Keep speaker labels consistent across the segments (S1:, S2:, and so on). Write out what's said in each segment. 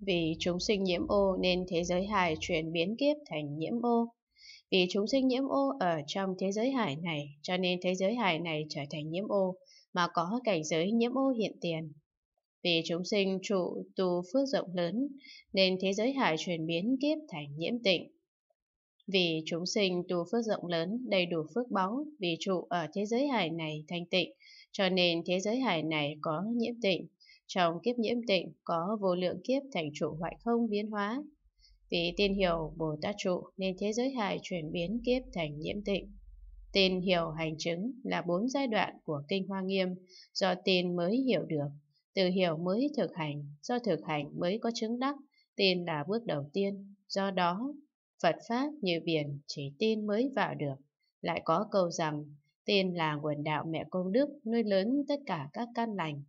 S1: Vì chúng sinh nhiễm ô nên thế giới hải chuyển biến kiếp thành nhiễm ô. Vì chúng sinh nhiễm ô ở trong thế giới hải này, cho nên thế giới hải này trở thành nhiễm ô, mà có cảnh giới nhiễm ô hiện tiền. Vì chúng sinh trụ tu phước rộng lớn, nên thế giới hải chuyển biến kiếp thành nhiễm tịnh. Vì chúng sinh tu phước rộng lớn, đầy đủ phước báu, vì trụ ở thế giới hải này thanh tịnh, cho nên thế giới hải này có nhiễm tịnh. Trong kiếp nhiễm tịnh có vô lượng kiếp thành trụ hoại không biến hóa. Vì tin hiểu Bồ Tát trụ nên thế giới hài chuyển biến kiếp thành nhiễm tịnh. Tin hiểu hành chứng là bốn giai đoạn của kinh hoa nghiêm do tin mới hiểu được, từ hiểu mới thực hành, do thực hành mới có chứng đắc, tin là bước đầu tiên, do đó Phật Pháp như biển chỉ tin mới vào được. Lại có câu rằng, tin là nguồn đạo mẹ công đức nuôi lớn tất cả các căn lành,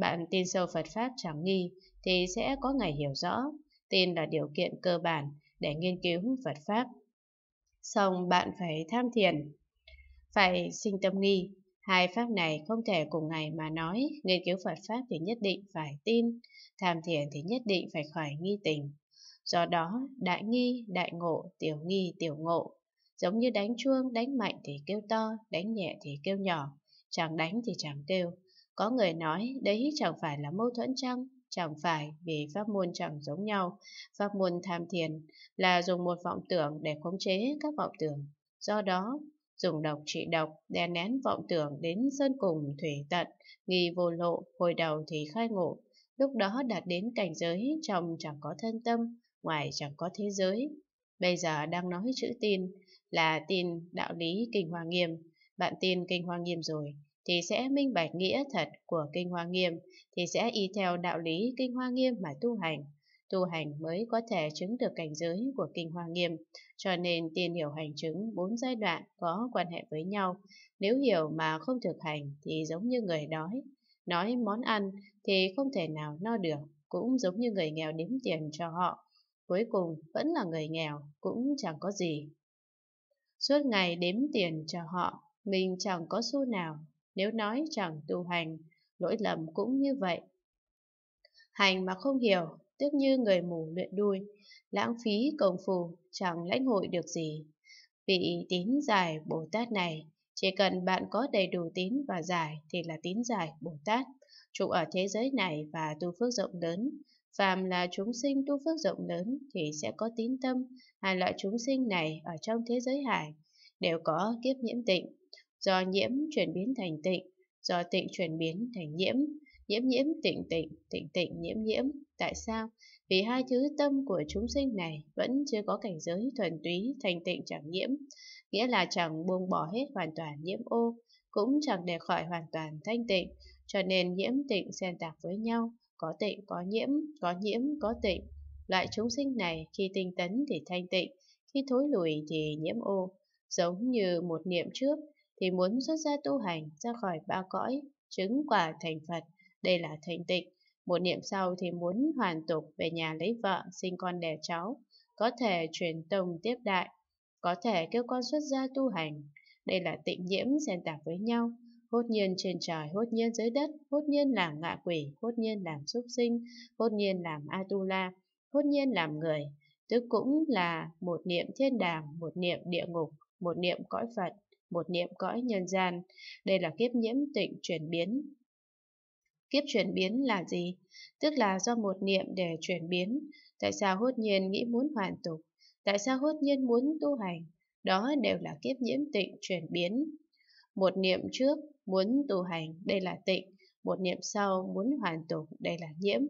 S1: bạn tin sâu Phật Pháp chẳng nghi thì sẽ có ngày hiểu rõ. Tin là điều kiện cơ bản để nghiên cứu Phật Pháp. Xong bạn phải tham thiền, phải sinh tâm nghi. Hai pháp này không thể cùng ngày mà nói, nghiên cứu Phật Pháp thì nhất định phải tin, tham thiền thì nhất định phải khỏi nghi tình. Do đó, đại nghi, đại ngộ, tiểu nghi, tiểu ngộ, giống như đánh chuông, đánh mạnh thì kêu to, đánh nhẹ thì kêu nhỏ, chẳng đánh thì chẳng kêu, có người nói đấy chẳng phải là mâu thuẫn chăng? Chẳng phải vì pháp môn chẳng giống nhau. Pháp môn tham thiền là dùng một vọng tưởng để khống chế các vọng tưởng. Do đó, dùng độc trị độc, đè nén vọng tưởng đến sơn cùng thủy tận, nghi vô lộ, hồi đầu thì khai ngộ. Lúc đó đạt đến cảnh giới trong chẳng có thân tâm, ngoài chẳng có thế giới. Bây giờ đang nói chữ tin là tin đạo lý kinh hoa nghiêm. Bạn tin kinh hoa nghiêm rồi, thì sẽ minh bạch nghĩa thật của kinh hoa nghiêm, thì sẽ y theo đạo lý kinh hoa nghiêm mà tu hành. Tu hành mới có thể chứng được cảnh giới của kinh hoa nghiêm, cho nên tiền hiểu hành chứng bốn giai đoạn có quan hệ với nhau. Nếu hiểu mà không thực hành thì giống như người đói, nói món ăn thì không thể nào no được, cũng giống như người nghèo đếm tiền cho họ. Cuối cùng vẫn là người nghèo, cũng chẳng có gì. Suốt ngày đếm tiền cho họ, mình chẳng có xu nào nếu nói chẳng tu hành, lỗi lầm cũng như vậy. Hành mà không hiểu, tức như người mù luyện đuôi, lãng phí công phu, chẳng lãnh hội được gì. Vị tín giải Bồ Tát này, chỉ cần bạn có đầy đủ tín và giải thì là tín giải Bồ Tát, trụ ở thế giới này và tu phước rộng lớn. Phàm là chúng sinh tu phước rộng lớn thì sẽ có tín tâm, hai loại chúng sinh này ở trong thế giới hải đều có kiếp nhiễm tịnh, do nhiễm chuyển biến thành tịnh, do tịnh chuyển biến thành nhiễm, nhiễm nhiễm tịnh tịnh, tịnh tịnh nhiễm nhiễm. Tại sao? Vì hai thứ tâm của chúng sinh này vẫn chưa có cảnh giới thuần túy thành tịnh chẳng nhiễm, nghĩa là chẳng buông bỏ hết hoàn toàn nhiễm ô, cũng chẳng để khỏi hoàn toàn thanh tịnh, cho nên nhiễm tịnh xen tạp với nhau, có tịnh có nhiễm, có nhiễm có tịnh. Loại chúng sinh này khi tinh tấn thì thanh tịnh, khi thối lùi thì nhiễm ô, giống như một niệm trước, thì muốn xuất gia tu hành ra khỏi ba cõi, chứng quả thành Phật, đây là thành tịnh. Một niệm sau thì muốn hoàn tục về nhà lấy vợ, sinh con đẻ cháu, có thể truyền tông tiếp đại, có thể kêu con xuất gia tu hành. Đây là tịnh nhiễm xen tạp với nhau, hốt nhiên trên trời, hốt nhiên dưới đất, hốt nhiên làm ngạ quỷ, hốt nhiên làm súc sinh, hốt nhiên làm Atula, hốt nhiên làm người, tức cũng là một niệm thiên đàng, một niệm địa ngục, một niệm cõi Phật, một niệm cõi nhân gian. Đây là kiếp nhiễm tịnh chuyển biến. Kiếp chuyển biến là gì? Tức là do một niệm để chuyển biến. Tại sao hốt nhiên nghĩ muốn hoàn tục? Tại sao hốt nhiên muốn tu hành? Đó đều là kiếp nhiễm tịnh chuyển biến. Một niệm trước muốn tu hành, đây là tịnh. Một niệm sau muốn hoàn tục, đây là nhiễm.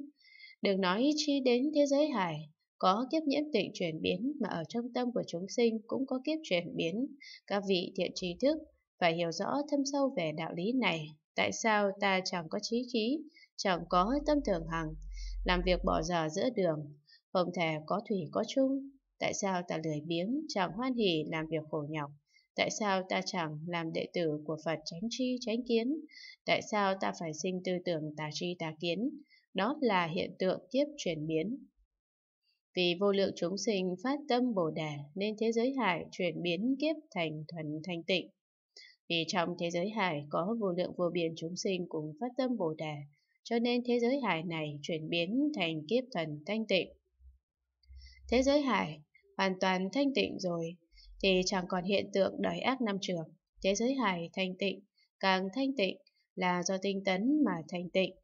S1: Đừng nói chi đến thế giới hải, có kiếp nhiễm tịnh chuyển biến mà ở trong tâm của chúng sinh cũng có kiếp chuyển biến. Các vị thiện trí thức phải hiểu rõ thâm sâu về đạo lý này. Tại sao ta chẳng có trí khí, chẳng có tâm thường hằng, làm việc bỏ giờ giữa đường, không thể có thủy có chung. Tại sao ta lười biếng, chẳng hoan hỷ làm việc khổ nhọc. Tại sao ta chẳng làm đệ tử của Phật tránh tri tránh kiến? Tại sao ta phải sinh tư tưởng tà tri tà kiến? Đó là hiện tượng kiếp chuyển biến. Vì vô lượng chúng sinh phát tâm Bồ Đà nên thế giới hải chuyển biến kiếp thành thuần thanh tịnh. Vì trong thế giới hải có vô lượng vô biên chúng sinh cùng phát tâm Bồ Đà, cho nên thế giới hải này chuyển biến thành kiếp thần thanh tịnh. Thế giới hải hoàn toàn thanh tịnh rồi, thì chẳng còn hiện tượng đời ác năm trường. Thế giới hải thanh tịnh, càng thanh tịnh là do tinh tấn mà thanh tịnh.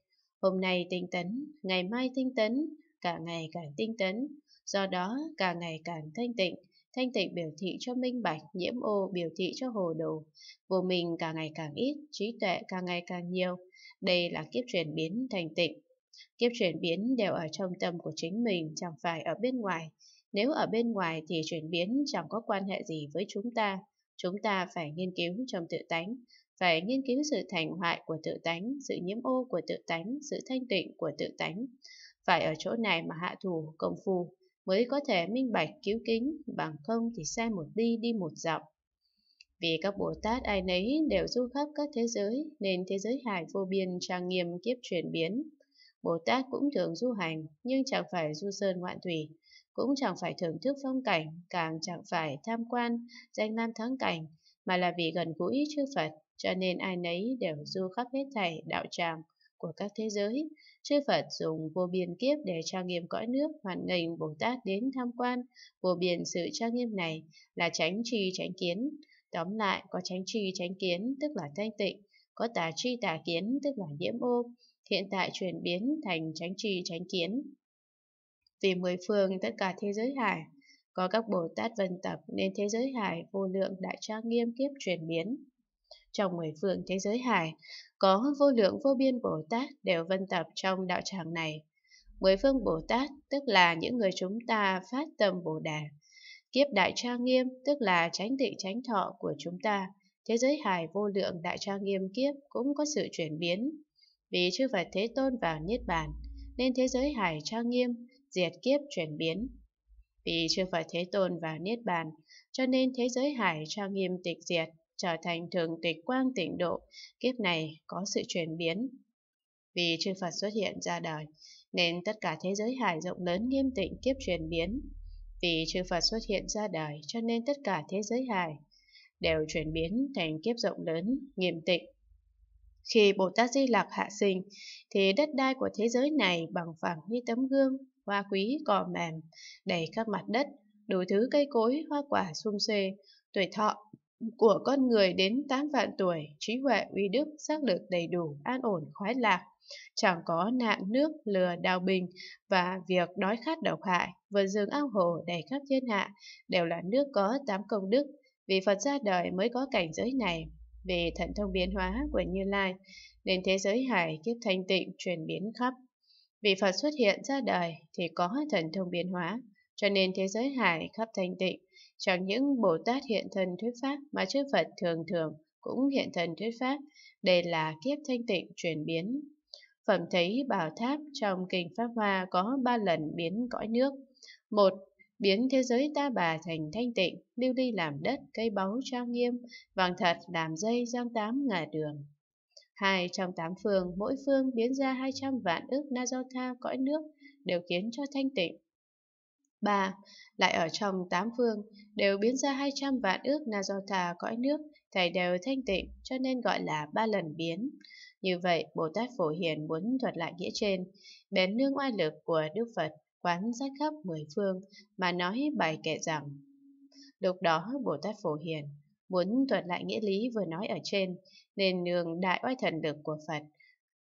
S1: Hôm nay tinh tấn, ngày mai tinh tấn, càng ngày càng tinh tấn, do đó càng ngày càng thanh tịnh, thanh tịnh biểu thị cho minh bạch, nhiễm ô biểu thị cho hồ đồ, vô minh càng ngày càng ít, trí tuệ càng ngày càng nhiều. Đây là kiếp chuyển biến thành tịnh. Kiếp chuyển biến đều ở trong tâm của chính mình, chẳng phải ở bên ngoài. Nếu ở bên ngoài thì chuyển biến chẳng có quan hệ gì với chúng ta. Chúng ta phải nghiên cứu trong tự tánh, phải nghiên cứu sự thành hoại của tự tánh, sự nhiễm ô của tự tánh, sự thanh tịnh của tự tánh. Phải ở chỗ này mà hạ thủ công phu mới có thể minh bạch cứu kính, bằng không thì sai một đi đi một dọc Vì các Bồ Tát ai nấy đều du khắp các thế giới, nên thế giới hải vô biên trang nghiêm kiếp chuyển biến. Bồ Tát cũng thường du hành, nhưng chẳng phải du sơn ngoạn thủy, cũng chẳng phải thưởng thức phong cảnh, càng chẳng phải tham quan, danh nam thắng cảnh, mà là vì gần gũi chư Phật, cho nên ai nấy đều du khắp hết thảy đạo tràng, của các thế giới. Chư Phật dùng vô biên kiếp để tra nghiêm cõi nước, hoàn nghênh Bồ Tát đến tham quan. Vô biên sự tra nghiêm này là tránh trì tránh kiến. Tóm lại, có tránh trì tránh kiến tức là thanh tịnh, có tà tri tà kiến tức là nhiễm ô. Hiện tại chuyển biến thành tránh trì tránh kiến. Vì mười phương tất cả thế giới hải, có các Bồ Tát vân tập nên thế giới hải vô lượng đại trang nghiêm kiếp chuyển biến trong mười phương thế giới hải, có vô lượng vô biên Bồ Tát đều vân tập trong đạo tràng này. Mười phương Bồ Tát tức là những người chúng ta phát tâm Bồ Đà. Kiếp đại trang nghiêm tức là tránh định tránh thọ của chúng ta. Thế giới hải vô lượng đại trang nghiêm kiếp cũng có sự chuyển biến. Vì chư Phật Thế Tôn vào Niết Bàn, nên thế giới hải trang nghiêm, diệt kiếp chuyển biến. Vì chư Phật Thế Tôn vào Niết Bàn, cho nên thế giới hải trang nghiêm tịch diệt, trở thành thường tịch quang tịnh độ, kiếp này có sự chuyển biến. Vì chư Phật xuất hiện ra đời, nên tất cả thế giới hải rộng lớn nghiêm tịnh kiếp chuyển biến. Vì chư Phật xuất hiện ra đời, cho nên tất cả thế giới hải đều chuyển biến thành kiếp rộng lớn, nghiêm tịnh. Khi Bồ Tát Di Lặc hạ sinh, thì đất đai của thế giới này bằng phẳng như tấm gương, hoa quý cỏ mềm, đầy các mặt đất, đủ thứ cây cối, hoa quả sung xuê, tuổi thọ của con người đến 8 vạn tuổi, trí huệ, uy đức, giác lực đầy đủ, an ổn, khoái lạc, chẳng có nạn nước, lừa, đào bình và việc đói khát độc hại, vườn rừng ao hồ đầy khắp thiên hạ, đều là nước có tám công đức, vì Phật ra đời mới có cảnh giới này. Về thận thông biến hóa của Như Lai, nên thế giới hải kiếp thanh tịnh truyền biến khắp. Vì Phật xuất hiện ra đời thì có thần thông biến hóa, cho nên thế giới hải khắp thanh tịnh Chẳng những Bồ Tát hiện thân thuyết pháp mà chư Phật thường thường cũng hiện thân thuyết pháp, đây là kiếp thanh tịnh chuyển biến. Phẩm thấy bảo tháp trong kinh Pháp Hoa có ba lần biến cõi nước. Một, biến thế giới ta bà thành thanh tịnh, lưu ly làm đất, cây báu trang nghiêm, vàng thật làm dây giang tám ngả đường. Hai trong tám phương, mỗi phương biến ra hai trăm vạn ước na do tha cõi nước đều khiến cho thanh tịnh. 3. Lại ở trong tám phương, đều biến ra 200 vạn ước Najota cõi nước, thầy đều thanh tịnh, cho nên gọi là ba lần biến. Như vậy, Bồ Tát Phổ Hiền muốn thuật lại nghĩa trên, bén nương oai lực của Đức Phật quán sát khắp mười phương mà nói bài kệ rằng Lúc đó Bồ Tát Phổ Hiền muốn thuật lại nghĩa lý vừa nói ở trên nên nương đại oai thần lực của Phật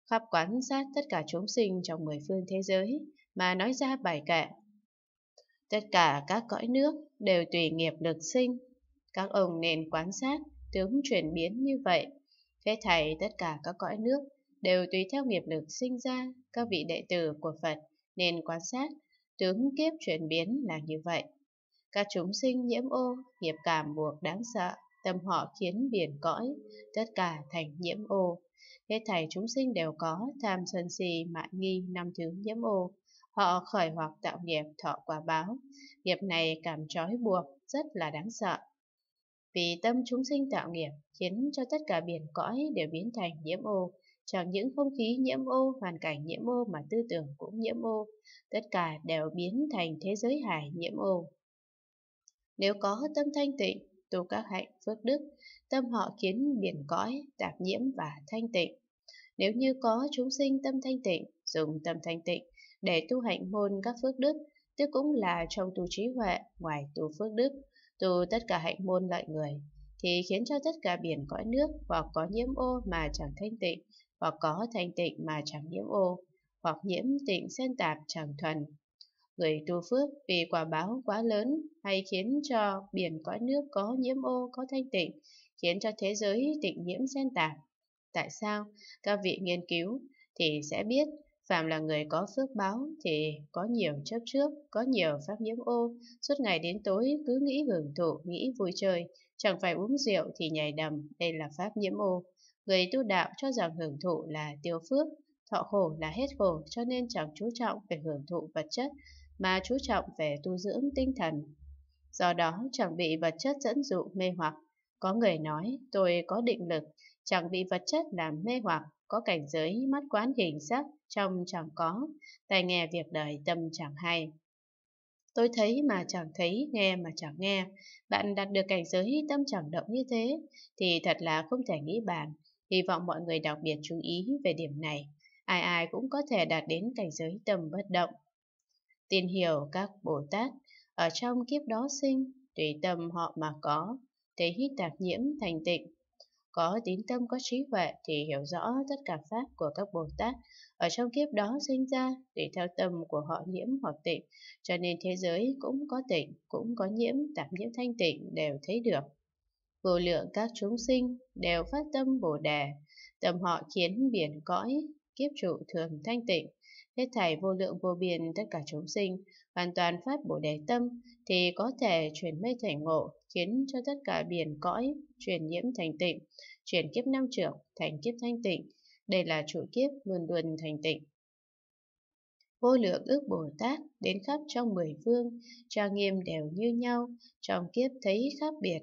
S1: khắp quán sát tất cả chúng sinh trong mười phương thế giới mà nói ra bài kệ Tất cả các cõi nước đều tùy nghiệp lực sinh. Các ông nên quan sát tướng chuyển biến như vậy. Thế thầy tất cả các cõi nước đều tùy theo nghiệp lực sinh ra. Các vị đệ tử của Phật nên quan sát tướng kiếp chuyển biến là như vậy. Các chúng sinh nhiễm ô, nghiệp cảm buộc đáng sợ, tâm họ khiến biển cõi, tất cả thành nhiễm ô. Hết thầy chúng sinh đều có tham sân si mạn nghi năm thứ nhiễm ô. Họ khởi hoặc tạo nghiệp thọ quả báo, nghiệp này cảm trói buộc, rất là đáng sợ. Vì tâm chúng sinh tạo nghiệp khiến cho tất cả biển cõi đều biến thành nhiễm ô, chẳng những không khí nhiễm ô, hoàn cảnh nhiễm ô mà tư tưởng cũng nhiễm ô, tất cả đều biến thành thế giới hải nhiễm ô. Nếu có tâm thanh tịnh, tu các hạnh phước đức, tâm họ khiến biển cõi, tạp nhiễm và thanh tịnh. Nếu như có chúng sinh tâm thanh tịnh, dùng tâm thanh tịnh, để tu hạnh môn các phước đức, tức cũng là trong tu trí huệ, ngoài tu phước đức, tu tất cả hạnh môn loại người, thì khiến cho tất cả biển cõi nước hoặc có nhiễm ô mà chẳng thanh tịnh, hoặc có thanh tịnh mà chẳng nhiễm ô, hoặc nhiễm tịnh xen tạp chẳng thuần. Người tu phước vì quả báo quá lớn hay khiến cho biển cõi nước có nhiễm ô có thanh tịnh, khiến cho thế giới tịnh nhiễm xen tạp. Tại sao? Các vị nghiên cứu thì sẽ biết Phạm là người có phước báo thì có nhiều chấp trước, có nhiều pháp nhiễm ô, suốt ngày đến tối cứ nghĩ hưởng thụ, nghĩ vui chơi, chẳng phải uống rượu thì nhảy đầm, đây là pháp nhiễm ô. Người tu đạo cho rằng hưởng thụ là tiêu phước, thọ khổ là hết khổ cho nên chẳng chú trọng về hưởng thụ vật chất mà chú trọng về tu dưỡng tinh thần. Do đó chẳng bị vật chất dẫn dụ mê hoặc. Có người nói tôi có định lực chẳng bị vật chất làm mê hoặc, có cảnh giới mắt quán hình sắc, trong chẳng có, tai nghe việc đời tâm chẳng hay. Tôi thấy mà chẳng thấy, nghe mà chẳng nghe, bạn đạt được cảnh giới tâm chẳng động như thế, thì thật là không thể nghĩ bàn, hy vọng mọi người đặc biệt chú ý về điểm này, ai ai cũng có thể đạt đến cảnh giới tâm bất động. Tin hiểu các Bồ Tát, ở trong kiếp đó sinh, tùy tâm họ mà có, thế hít tạc nhiễm thành tịnh, có tín tâm có trí huệ thì hiểu rõ tất cả pháp của các Bồ Tát ở trong kiếp đó sinh ra để theo tâm của họ nhiễm hoặc tịnh, cho nên thế giới cũng có tịnh, cũng có nhiễm, tạm nhiễm thanh tịnh đều thấy được. Vô lượng các chúng sinh đều phát tâm Bồ Đề, tâm họ khiến biển cõi, kiếp trụ thường thanh tịnh, hết thảy vô lượng vô biên tất cả chúng sinh hoàn toàn Pháp Bồ Đề Tâm thì có thể chuyển mê thành ngộ, khiến cho tất cả biển cõi chuyển nhiễm thành tịnh, chuyển kiếp năm trưởng thành kiếp thanh tịnh. Đây là trụ kiếp luôn luôn thành tịnh. Vô lượng ước Bồ Tát đến khắp trong mười phương, trang nghiêm đều như nhau, trong kiếp thấy khác biệt.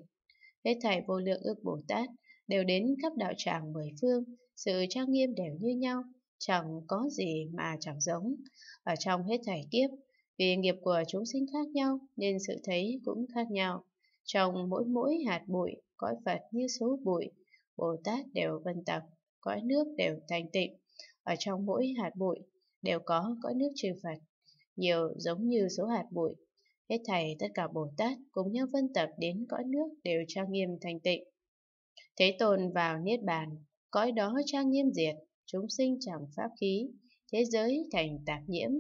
S1: Hết thảy vô lượng ước Bồ Tát đều đến khắp đạo tràng mười phương, sự trang nghiêm đều như nhau, chẳng có gì mà chẳng giống. Ở trong hết thảy kiếp, vì nghiệp của chúng sinh khác nhau nên sự thấy cũng khác nhau. Trong mỗi mỗi hạt bụi, cõi Phật như số bụi, Bồ Tát đều vân tập, cõi nước đều thanh tịnh. Ở trong mỗi hạt bụi đều có cõi nước chư Phật, nhiều giống như số hạt bụi. Hết thảy tất cả Bồ Tát cùng nhau vân tập đến cõi nước đều trang nghiêm thanh tịnh. Thế tồn vào Niết Bàn, cõi đó trang nghiêm diệt, chúng sinh chẳng pháp khí, thế giới thành tạp nhiễm,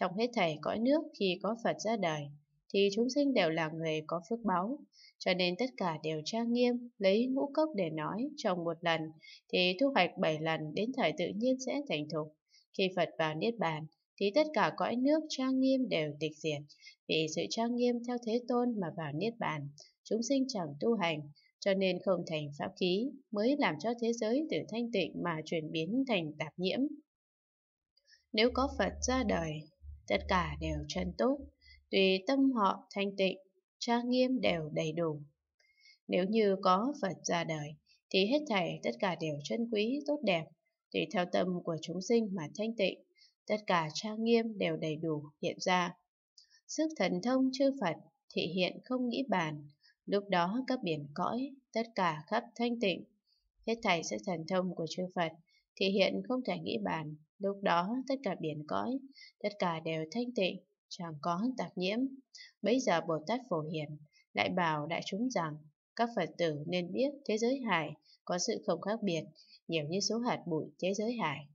S1: trong hết thảy cõi nước khi có Phật ra đời, thì chúng sinh đều là người có phước báu, cho nên tất cả đều trang nghiêm, lấy ngũ cốc để nói, trồng một lần thì thu hoạch bảy lần đến thời tự nhiên sẽ thành thục. Khi Phật vào Niết Bàn, thì tất cả cõi nước trang nghiêm đều tịch diệt, vì sự trang nghiêm theo thế tôn mà vào Niết Bàn, chúng sinh chẳng tu hành, cho nên không thành pháp khí, mới làm cho thế giới từ thanh tịnh mà chuyển biến thành tạp nhiễm. Nếu có Phật ra đời, tất cả đều chân túc, tùy tâm họ thanh tịnh, trang nghiêm đều đầy đủ. Nếu như có Phật ra đời, thì hết thảy tất cả đều chân quý, tốt đẹp, tùy theo tâm của chúng sinh mà thanh tịnh, tất cả trang nghiêm đều đầy đủ hiện ra. Sức thần thông chư Phật thị hiện không nghĩ bàn, lúc đó các biển cõi, tất cả khắp thanh tịnh, hết thảy sức thần thông của chư Phật thị hiện không thể nghĩ bàn, Lúc đó tất cả biển cõi, tất cả đều thanh tịnh, chẳng có tạp nhiễm. Bây giờ Bồ Tát Phổ Hiền lại bảo đại chúng rằng các Phật tử nên biết thế giới hải có sự không khác biệt, nhiều như số hạt bụi thế giới hải.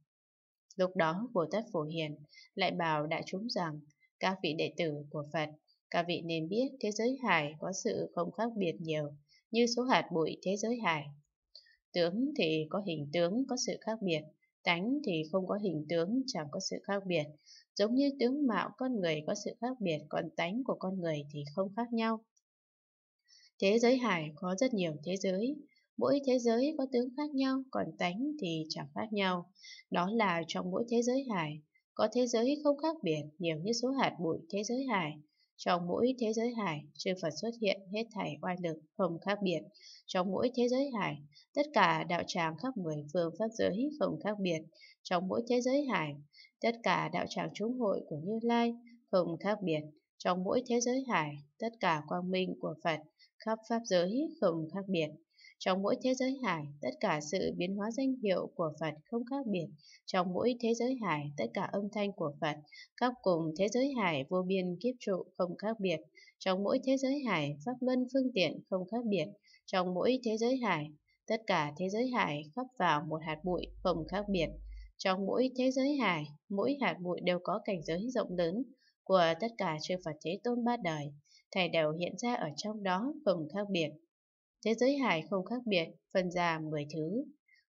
S1: Lúc đó Bồ Tát Phổ Hiền lại bảo đại chúng rằng các vị đệ tử của Phật, các vị nên biết thế giới hải có sự không khác biệt nhiều như số hạt bụi thế giới hải. Tướng thì có hình tướng có sự khác biệt, Cánh thì không có hình tướng, chẳng có sự khác biệt. Giống như tướng mạo con người có sự khác biệt, còn tánh của con người thì không khác nhau. Thế giới hải có rất nhiều thế giới. Mỗi thế giới có tướng khác nhau, còn tánh thì chẳng khác nhau. Đó là trong mỗi thế giới hải, có thế giới không khác biệt nhiều như số hạt bụi thế giới hải, trong mỗi thế giới hải, chư Phật xuất hiện hết thảy oai lực không khác biệt. Trong mỗi thế giới hải, tất cả đạo tràng khắp mười phương pháp giới không khác biệt. Trong mỗi thế giới hải, tất cả đạo tràng chúng hội của Như Lai không khác biệt. Trong mỗi thế giới hải, tất cả quang minh của Phật khắp pháp giới không khác biệt. Trong mỗi thế giới hải, tất cả sự biến hóa danh hiệu của Phật không khác biệt. Trong mỗi thế giới hải, tất cả âm thanh của Phật, các cùng thế giới hải vô biên kiếp trụ không khác biệt. Trong mỗi thế giới hải, pháp luân phương tiện không khác biệt. Trong mỗi thế giới hải, tất cả thế giới hải khắp vào một hạt bụi không khác biệt. Trong mỗi thế giới hải, mỗi hạt bụi đều có cảnh giới rộng lớn của tất cả chư Phật Thế Tôn ba đời, Thầy đều hiện ra ở trong đó không khác biệt. Thế giới hải không khác biệt, phân ra 10 thứ.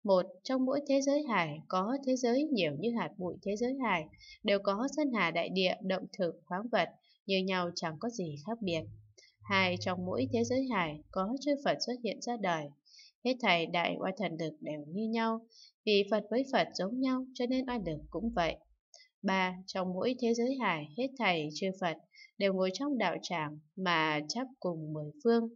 S1: Một, trong mỗi thế giới hải có thế giới nhiều như hạt bụi thế giới hải, đều có sân hà đại địa, động thực, khoáng vật, như nhau chẳng có gì khác biệt. Hai, trong mỗi thế giới hải có chư Phật xuất hiện ra đời. Hết thầy đại oai thần lực đều như nhau, vì Phật với Phật giống nhau cho nên oai lực cũng vậy. Ba, trong mỗi thế giới hải hết thầy chư Phật đều ngồi trong đạo tràng mà chấp cùng mười phương.